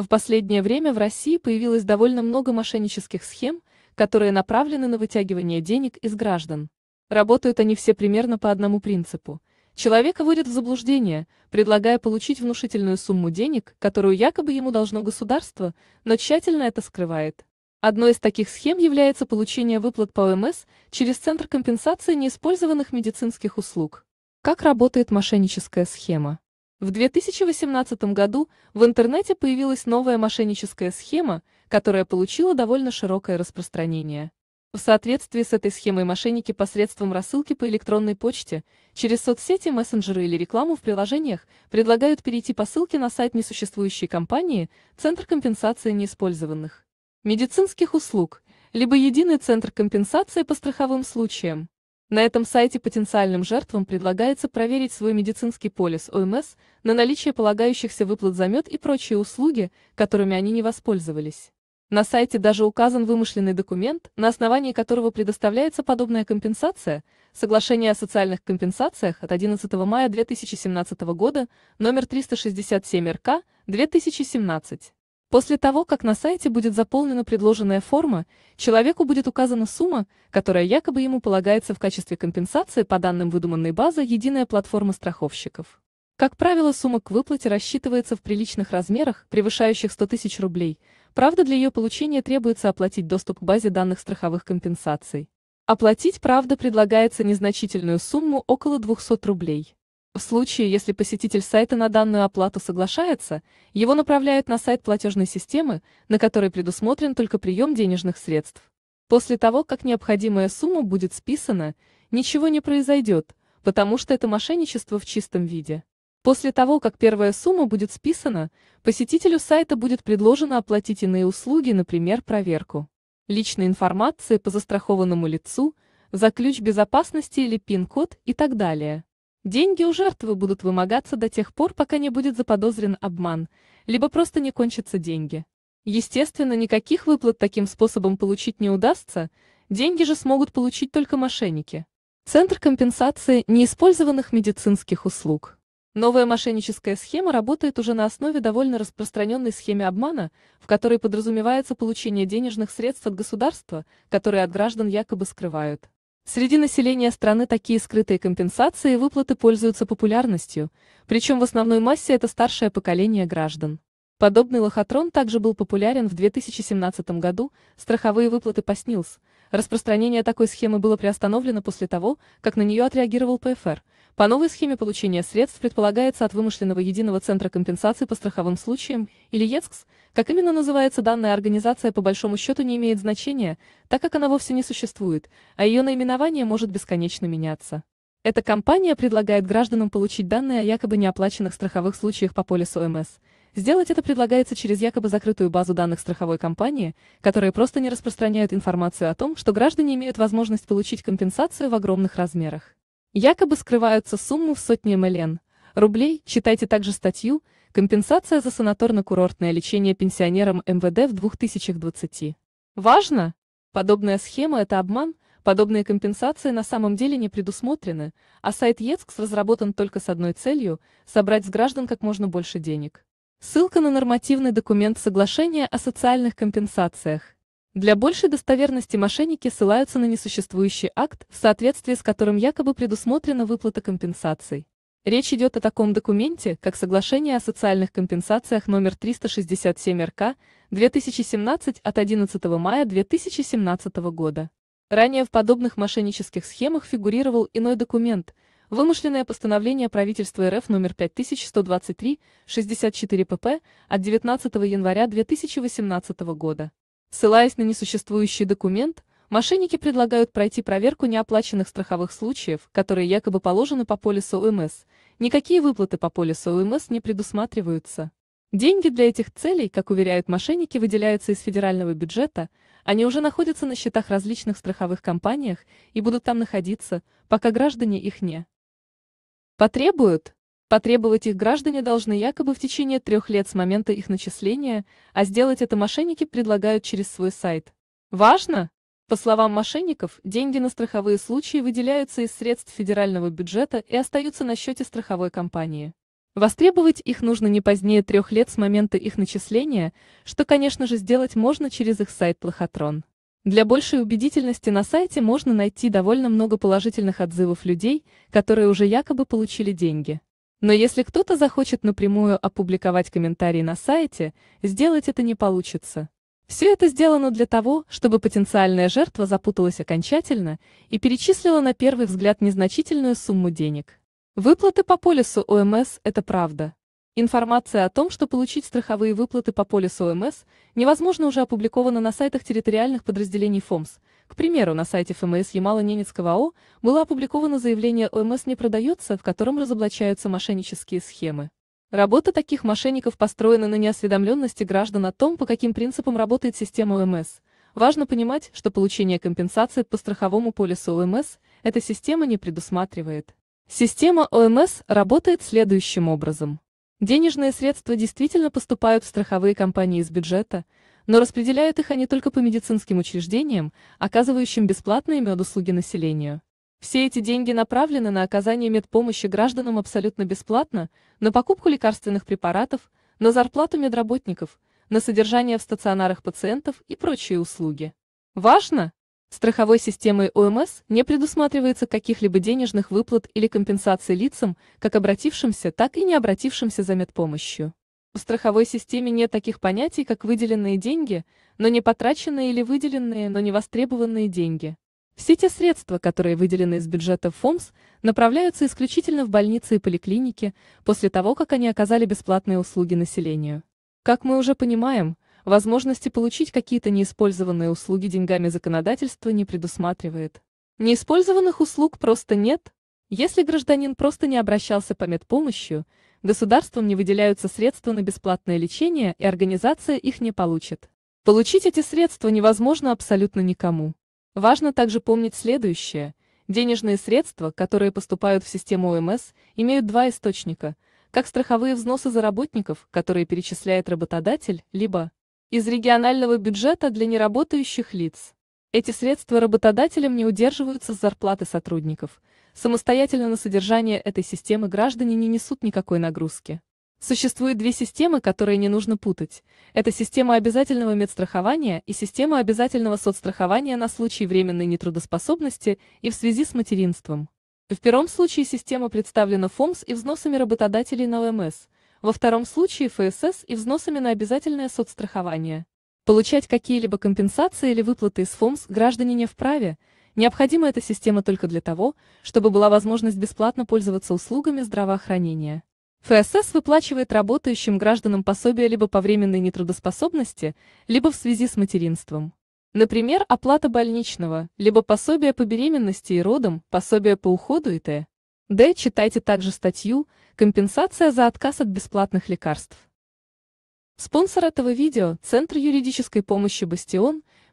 В последнее время в России появилось довольно много мошеннических схем, которые направлены на вытягивание денег из граждан. Работают они все примерно по одному принципу. Человека вводят в заблуждение, предлагая получить внушительную сумму денег, которую якобы ему должно государство, но тщательно это скрывает. Одной из таких схем является получение выплат по ОМС через Центр компенсации неиспользованных медицинских услуг. Как работает мошенническая схема? В 2018 году в интернете появилась новая мошенническая схема, которая получила довольно широкое распространение. В соответствии с этой схемой мошенники посредством рассылки по электронной почте, через соцсети, мессенджеры или рекламу в приложениях предлагают перейти по ссылке на сайт несуществующей компании «Центр компенсации неиспользованных медицинских услуг» либо «Единый центр компенсации по страховым случаям». На этом сайте потенциальным жертвам предлагается проверить свой медицинский полис ОМС на наличие полагающихся выплат за мед и прочие услуги, которыми они не воспользовались. На сайте даже указан вымышленный документ, на основании которого предоставляется подобная компенсация, соглашение о социальных компенсациях от 11 мая 2017 года, номер 367 РК, 2017. После того, как на сайте будет заполнена предложенная форма, человеку будет указана сумма, которая якобы ему полагается в качестве компенсации по данным выдуманной базы «Единая платформа страховщиков». Как правило, сумма к выплате рассчитывается в приличных размерах, превышающих 100 тысяч рублей, правда для ее получения требуется оплатить доступ к базе данных страховых компенсаций. Оплатить, правда, предлагается незначительную сумму около 200 рублей. В случае, если посетитель сайта на данную оплату соглашается, его направляют на сайт платежной системы, на которой предусмотрен только прием денежных средств. После того, как необходимая сумма будет списана, ничего не произойдет, потому что это мошенничество в чистом виде. После того, как первая сумма будет списана, посетителю сайта будет предложено оплатить иные услуги, например, проверку личной информации по застрахованному лицу, за ключ безопасности или пин-код и так далее. Деньги у жертвы будут вымогаться до тех пор, пока не будет заподозрен обман, либо просто не кончатся деньги. Естественно, никаких выплат таким способом получить не удастся, деньги же смогут получить только мошенники. Центр компенсации неиспользованных медицинских услуг. Новая мошенническая схема работает уже на основе довольно распространенной схемы обмана, в которой подразумевается получение денежных средств от государства, которые от граждан якобы скрывают. Среди населения страны такие скрытые компенсации и выплаты пользуются популярностью, причем в основной массе это старшее поколение граждан. Подобный лохотрон также был популярен в 2017 году, страховые выплаты по СНИЛС. Распространение такой схемы было приостановлено после того, как на нее отреагировал ПФР – по новой схеме получения средств предполагается от вымышленного единого центра компенсации по страховым случаям, или ЕЦКС, как именно называется данная организация по большому счету не имеет значения, так как она вовсе не существует, а ее наименование может бесконечно меняться. Эта компания предлагает гражданам получить данные о якобы неоплаченных страховых случаях по полису ОМС. Сделать это предлагается через якобы закрытую базу данных страховой компании, которая просто не распространяет информацию о том, что граждане имеют возможность получить компенсацию в огромных размерах. Якобы скрываются суммы в сотни млн. рублей. Читайте также статью «Компенсация за санаторно-курортное лечение пенсионерам МВД в 2020». Важно! Подобная схема – это обман, подобные компенсации на самом деле не предусмотрены, а сайт ЕЦКС разработан только с одной целью – собрать с граждан как можно больше денег. Ссылка на нормативный документ соглашения о социальных компенсациях. Для большей достоверности мошенники ссылаются на несуществующий акт, в соответствии с которым якобы предусмотрена выплата компенсаций. Речь идет о таком документе, как Соглашение о социальных компенсациях номер 367 РК 2017 от 11 мая 2017 года. Ранее в подобных мошеннических схемах фигурировал иной документ, вымышленное постановление правительства РФ номер 5123-64 ПП от 19 января 2018 года. Ссылаясь на несуществующий документ, мошенники предлагают пройти проверку неоплаченных страховых случаев, которые якобы положены по полису ОМС. Никакие выплаты по полису ОМС не предусматриваются. Деньги для этих целей, как уверяют мошенники, выделяются из федерального бюджета, они уже находятся на счетах различных страховых компаниях и будут там находиться, пока граждане их не потребуют. Потребовать их граждане должны якобы в течение трех лет с момента их начисления, а сделать это мошенники предлагают через свой сайт. Важно! По словам мошенников, деньги на страховые случаи выделяются из средств федерального бюджета и остаются на счете страховой компании. Востребовать их нужно не позднее трех лет с момента их начисления, что, конечно же, сделать можно через их сайт Лохотрон. Для большей убедительности на сайте можно найти довольно много положительных отзывов людей, которые уже якобы получили деньги. Но если кто-то захочет напрямую опубликовать комментарий на сайте, сделать это не получится. Все это сделано для того, чтобы потенциальная жертва запуталась окончательно и перечислила на первый взгляд незначительную сумму денег. Выплаты по полису ОМС – это правда. Информация о том, что получить страховые выплаты по полису ОМС невозможно уже опубликована на сайтах территориальных подразделений ФОМС – к примеру, на сайте ФМС Ямало-Ненецкого АО было опубликовано заявление «ОМС не продается», в котором разоблачаются мошеннические схемы. Работа таких мошенников построена на неосведомленности граждан о том, по каким принципам работает система ОМС. Важно понимать, что получение компенсации по страховому полису ОМС эта система не предусматривает. Система ОМС работает следующим образом. Денежные средства действительно поступают в страховые компании из бюджета, но распределяют их они только по медицинским учреждениям, оказывающим бесплатные медуслуги населению. Все эти деньги направлены на оказание медпомощи гражданам абсолютно бесплатно, на покупку лекарственных препаратов, на зарплату медработников, на содержание в стационарах пациентов и прочие услуги. Важно! Страховой системой ОМС не предусматривается каких-либо денежных выплат или компенсаций лицам, как обратившимся, так и не обратившимся за медпомощью. В страховой системе нет таких понятий, как выделенные деньги, но не потраченные или выделенные, но не востребованные деньги. Все те средства, которые выделены из бюджета ФОМС, направляются исключительно в больницы и поликлиники после того, как они оказали бесплатные услуги населению. Как мы уже понимаем, возможности получить какие-то неиспользованные услуги деньгами законодательство не предусматривает. Неиспользованных услуг просто нет. Если гражданин просто не обращался по медпомощью – государством не выделяются средства на бесплатное лечение и организация их не получит. Получить эти средства невозможно абсолютно никому. Важно также помнить следующее. Денежные средства, которые поступают в систему ОМС, имеют два источника, как страховые взносы за работников, которые перечисляет работодатель, либо из регионального бюджета для неработающих лиц. Эти средства работодателям не удерживаются с зарплаты сотрудников, Самостоятельно на содержание этой системы граждане не несут никакой нагрузки. Существует две системы, которые не нужно путать. Это система обязательного медстрахования и система обязательного соцстрахования на случай временной нетрудоспособности и в связи с материнством. В первом случае система представлена ФОМС и взносами работодателей на ОМС, во втором случае ФСС и взносами на обязательное соцстрахование. Получать какие-либо компенсации или выплаты из ФОМС граждане не вправе – Необходима эта система только для того, чтобы была возможность бесплатно пользоваться услугами здравоохранения. ФСС выплачивает работающим гражданам пособия либо по временной нетрудоспособности, либо в связи с материнством. Например, оплата больничного, либо пособие по беременности и родам, пособие по уходу и т. д. Читайте также статью «Компенсация за отказ от бесплатных лекарств». Спонсор этого видео – Центр юридической помощи «Бастион»,